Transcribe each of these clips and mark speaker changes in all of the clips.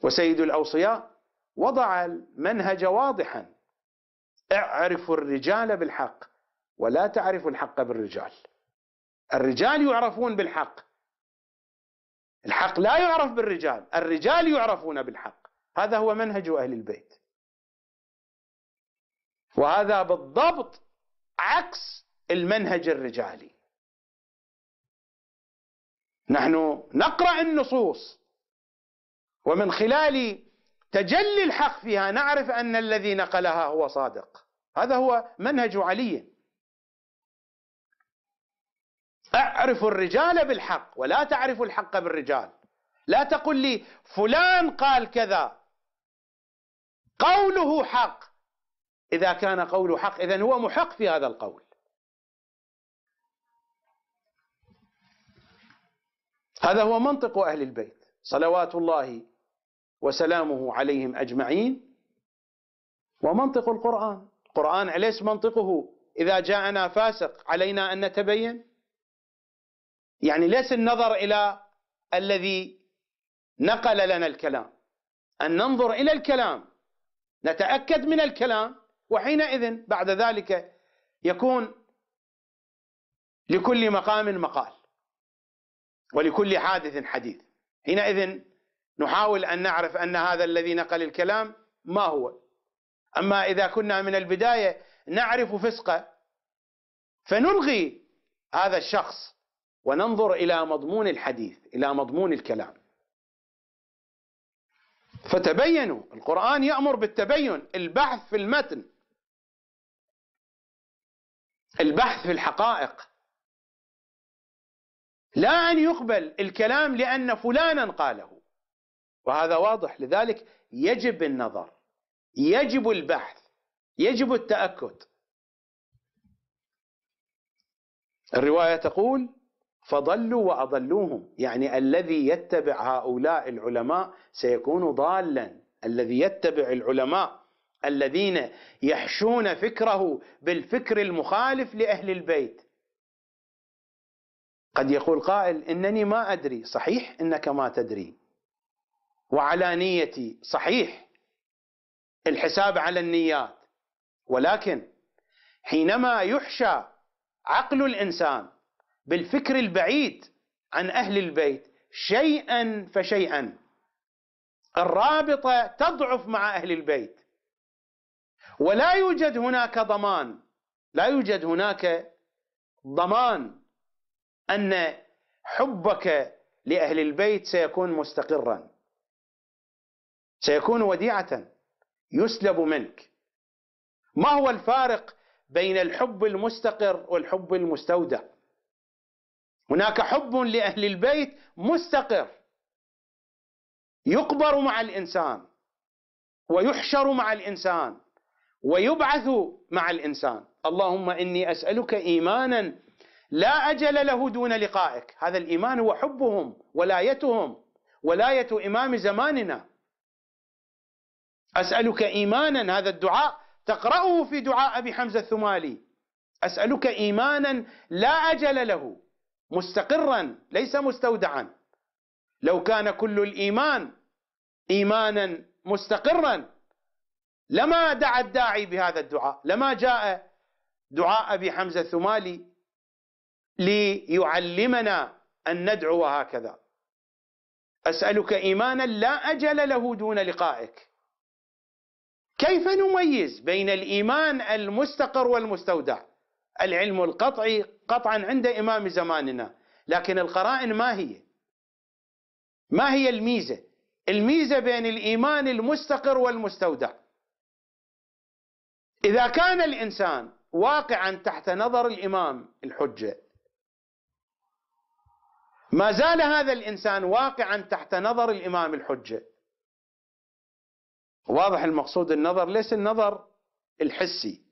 Speaker 1: وسيد الأوصياء وضع المنهج واضحا اعرفوا الرجال بالحق ولا تعرفوا الحق بالرجال الرجال يعرفون بالحق الحق لا يعرف بالرجال الرجال يعرفون بالحق هذا هو منهج أهل البيت وهذا بالضبط عكس المنهج الرجالي نحن نقرأ النصوص ومن خلال تجلي الحق فيها نعرف ان الذي نقلها هو صادق هذا هو منهج علي اعرف الرجال بالحق ولا تعرف الحق بالرجال لا تقل لي فلان قال كذا قوله حق اذا كان قوله حق اذا هو محق في هذا القول هذا هو منطق اهل البيت صلوات الله وسلامه عليهم أجمعين ومنطق القرآن القرآن اليس منطقه إذا جاءنا فاسق علينا أن نتبين يعني ليس النظر إلى الذي نقل لنا الكلام أن ننظر إلى الكلام نتأكد من الكلام وحينئذ بعد ذلك يكون لكل مقام مقال ولكل حادث حديث حينئذ نحاول أن نعرف أن هذا الذي نقل الكلام ما هو أما إذا كنا من البداية نعرف فسقه فنلغي هذا الشخص وننظر إلى مضمون الحديث إلى مضمون الكلام فتبينوا القرآن يأمر بالتبين البحث في المتن البحث في الحقائق لا أن يقبل الكلام لأن فلانا قاله وهذا واضح لذلك يجب النظر يجب البحث يجب التأكد الرواية تقول فضلوا وأضلوهم يعني الذي يتبع هؤلاء العلماء سيكون ضالا الذي يتبع العلماء الذين يحشون فكره بالفكر المخالف لأهل البيت قد يقول قائل إنني ما أدري صحيح إنك ما تدري وعلانيتي صحيح الحساب على النيات ولكن حينما يحشى عقل الانسان بالفكر البعيد عن اهل البيت شيئا فشيئا الرابطه تضعف مع اهل البيت ولا يوجد هناك ضمان لا يوجد هناك ضمان ان حبك لاهل البيت سيكون مستقرا سيكون وديعة يسلب منك ما هو الفارق بين الحب المستقر والحب المستودع هناك حب لأهل البيت مستقر يقبر مع الإنسان ويحشر مع الإنسان ويبعث مع الإنسان اللهم إني أسألك إيمانا لا أجل له دون لقائك هذا الإيمان هو حبهم ولايتهم ولاية إمام زماننا أسألك إيمانا هذا الدعاء تقرأه في دعاء أبي حمزة الثمالي أسألك إيمانا لا أجل له مستقرا ليس مستودعا لو كان كل الإيمان إيمانا مستقرا لما دعا الداعي بهذا الدعاء لما جاء دعاء أبي حمزة الثمالي ليعلمنا أن ندعو هكذا أسألك إيمانا لا أجل له دون لقائك كيف نميز بين الإيمان المستقر والمستودع العلم القطعي قطعا عند إمام زماننا لكن القرائن ما هي ما هي الميزة الميزة بين الإيمان المستقر والمستودع إذا كان الإنسان واقعا تحت نظر الإمام الحجة ما زال هذا الإنسان واقعا تحت نظر الإمام الحجة واضح المقصود النظر ليس النظر الحسي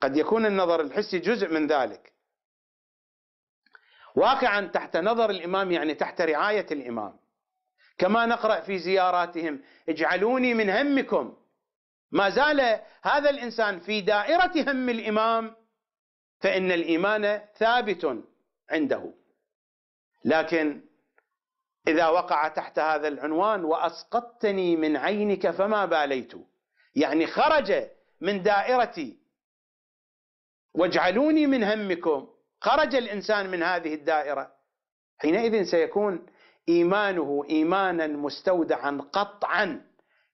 Speaker 1: قد يكون النظر الحسي جزء من ذلك واقعا تحت نظر الامام يعني تحت رعايه الامام كما نقرا في زياراتهم اجعلوني من همكم ما زال هذا الانسان في دائره هم الامام فان الايمان ثابت عنده لكن إذا وقع تحت هذا العنوان وأسقطتني من عينك فما باليت يعني خرج من دائرتي واجعلوني من همكم خرج الإنسان من هذه الدائرة حينئذ سيكون إيمانه إيمانا مستودعا قطعا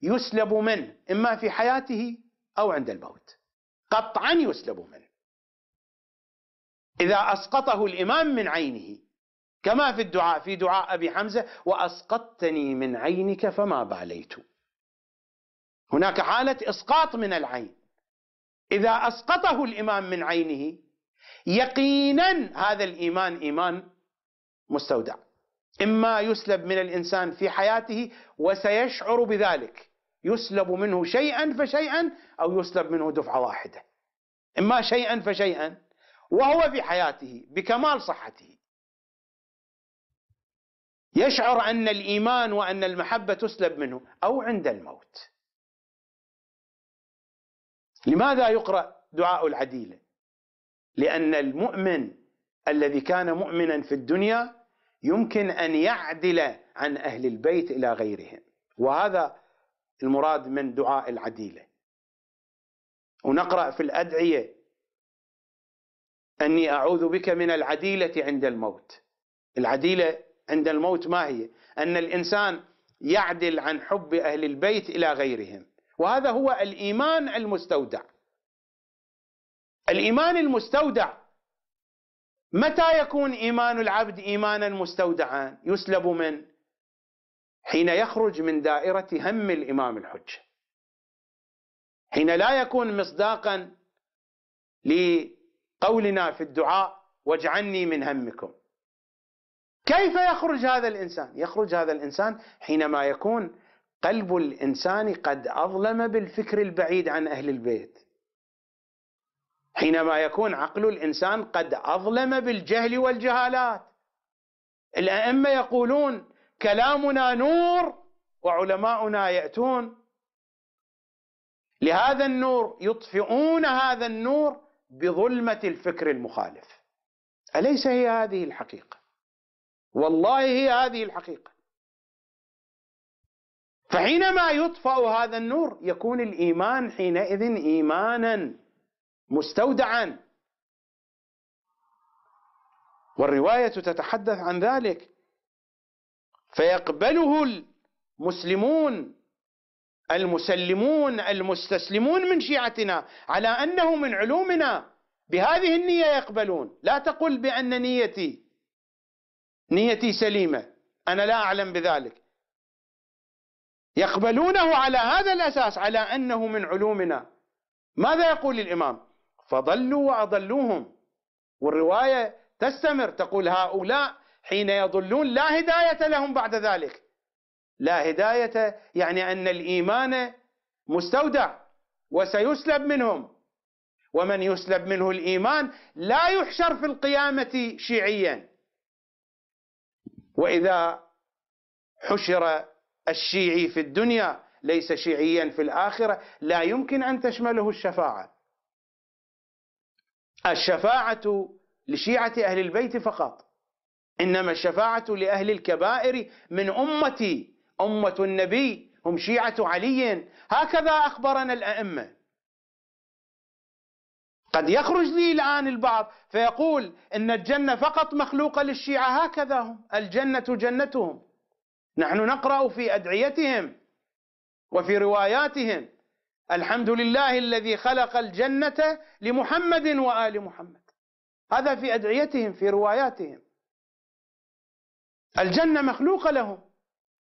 Speaker 1: يسلب منه إما في حياته أو عند الموت قطعا يسلب منه إذا أسقطه الإمام من عينه كما في الدعاء في دعاء أبي حمزة وأسقطتني من عينك فما باليت هناك حالة إسقاط من العين إذا أسقطه الإمام من عينه يقينا هذا الإيمان إيمان مستودع إما يسلب من الإنسان في حياته وسيشعر بذلك يسلب منه شيئا فشيئا أو يسلب منه دفعة واحدة إما شيئا فشيئا وهو في حياته بكمال صحته يشعر أن الإيمان وأن المحبة تسلب منه أو عند الموت لماذا يقرأ دعاء العديلة لأن المؤمن الذي كان مؤمنا في الدنيا يمكن أن يعدل عن أهل البيت إلى غيرهم وهذا المراد من دعاء العديلة ونقرأ في الأدعية أني أعوذ بك من العديلة عند الموت العديلة عند الموت ما هي أن الإنسان يعدل عن حب أهل البيت إلى غيرهم وهذا هو الإيمان المستودع الإيمان المستودع متى يكون إيمان العبد إيمانا مستودعا يسلب من حين يخرج من دائرة هم الإمام الحج حين لا يكون مصداقا لقولنا في الدعاء واجعلني من همكم كيف يخرج هذا الانسان؟ يخرج هذا الانسان حينما يكون قلب الانسان قد اظلم بالفكر البعيد عن اهل البيت. حينما يكون عقل الانسان قد اظلم بالجهل والجهالات. الائمه يقولون كلامنا نور وعلماؤنا ياتون لهذا النور يطفئون هذا النور بظلمه الفكر المخالف. اليس هي هذه الحقيقه؟ والله هي هذه الحقيقة فحينما يطفأ هذا النور يكون الإيمان حينئذ إيمانا مستودعا والرواية تتحدث عن ذلك فيقبله المسلمون المسلمون المستسلمون من شيعتنا على انه من علومنا بهذه النيه يقبلون لا تقل بان نيتي نيتي سليمة أنا لا أعلم بذلك يقبلونه على هذا الأساس على أنه من علومنا ماذا يقول الإمام فضلوا وأضلوهم والرواية تستمر تقول هؤلاء حين يضلون لا هداية لهم بعد ذلك لا هداية يعني أن الإيمان مستودع وسيسلب منهم ومن يسلب منه الإيمان لا يحشر في القيامة شيعيا وإذا حشر الشيعي في الدنيا ليس شيعيا في الآخرة لا يمكن أن تشمله الشفاعة الشفاعة لشيعة أهل البيت فقط إنما الشفاعة لأهل الكبائر من أمتي أمة النبي هم شيعة علي هكذا أخبرنا الأئمة قد يخرج لي الآن البعض فيقول إن الجنة فقط مخلوقة للشيعة هكذا هم الجنة جنتهم نحن نقرأ في أدعيتهم وفي رواياتهم الحمد لله الذي خلق الجنة لمحمد وآل محمد هذا في أدعيتهم في رواياتهم الجنة مخلوقة لهم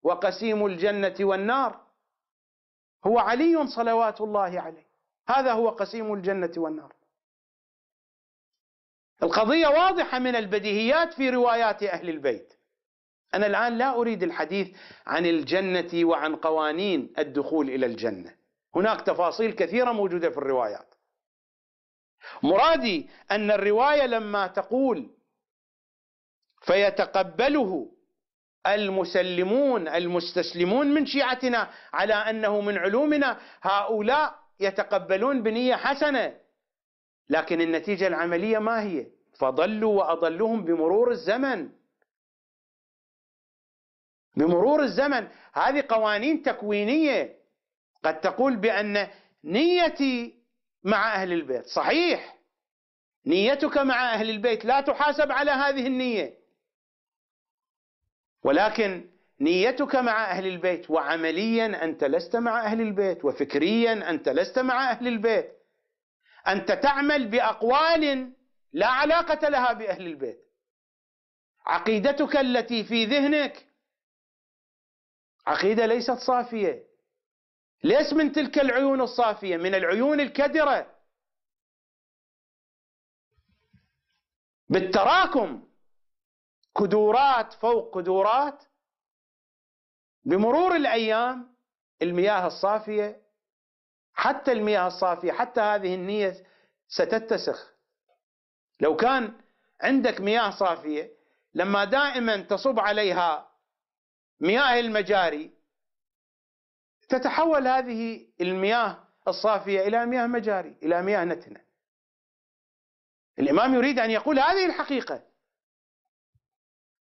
Speaker 1: وقسيم الجنة والنار هو علي صلوات الله عليه هذا هو قسيم الجنة والنار القضية واضحة من البديهيات في روايات أهل البيت أنا الآن لا أريد الحديث عن الجنة وعن قوانين الدخول إلى الجنة هناك تفاصيل كثيرة موجودة في الروايات مرادي أن الرواية لما تقول فيتقبله المسلمون المستسلمون من شيعتنا على أنه من علومنا هؤلاء يتقبلون بنية حسنة لكن النتيجة العملية ما هي فضلوا وأضلوهم بمرور الزمن بمرور الزمن هذه قوانين تكوينية قد تقول بأن نيتي مع أهل البيت صحيح نيتك مع أهل البيت لا تحاسب على هذه النية ولكن نيتك مع أهل البيت وعمليا أنت لست مع أهل البيت وفكريا أنت لست مع أهل البيت أنت تعمل بأقوال لا علاقة لها بأهل البيت عقيدتك التي في ذهنك عقيدة ليست صافية ليس من تلك العيون الصافية من العيون الكدرة بالتراكم كدورات فوق كدورات بمرور الأيام المياه الصافية حتى المياه الصافية حتى هذه النية ستتسخ لو كان عندك مياه صافية لما دائما تصب عليها مياه المجاري تتحول هذه المياه الصافية إلى مياه مجاري إلى مياه نتنة الإمام يريد أن يقول هذه الحقيقة